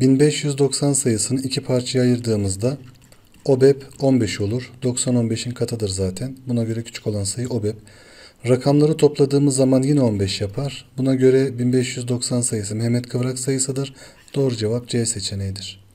1590 sayısını iki parçaya ayırdığımızda OBEP e 15 olur. 90 15'in katıdır zaten. Buna göre küçük olan sayı OBEP. Rakamları topladığımız zaman yine 15 yapar. Buna göre 1590 sayısı Mehmet Kıvrak sayısıdır. Doğru cevap C seçeneğidir.